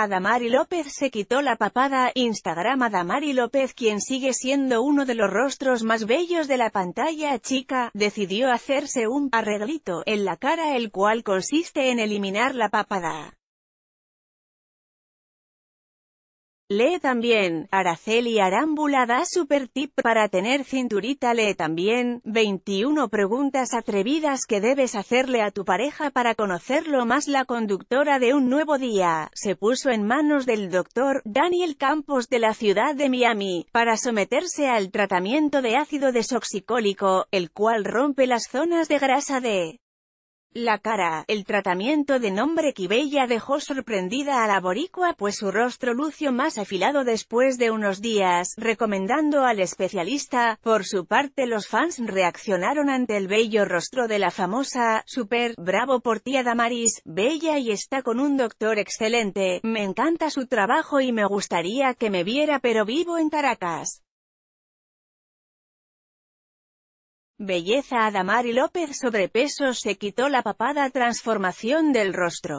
Adamari López se quitó la papada, Instagram Adamari López quien sigue siendo uno de los rostros más bellos de la pantalla chica, decidió hacerse un arreglito en la cara el cual consiste en eliminar la papada. Lee también, Araceli Arámbula da super tip para tener cinturita Lee también, 21 preguntas atrevidas que debes hacerle a tu pareja para conocerlo más la conductora de Un Nuevo Día, se puso en manos del doctor Daniel Campos de la ciudad de Miami, para someterse al tratamiento de ácido desoxicólico, el cual rompe las zonas de grasa de la cara, el tratamiento de nombre Kibella dejó sorprendida a la boricua pues su rostro lució más afilado después de unos días, recomendando al especialista. Por su parte los fans reaccionaron ante el bello rostro de la famosa, super, bravo por tía Damaris, bella y está con un doctor excelente, me encanta su trabajo y me gustaría que me viera pero vivo en Caracas. Belleza Adamari López sobrepeso se quitó la papada transformación del rostro.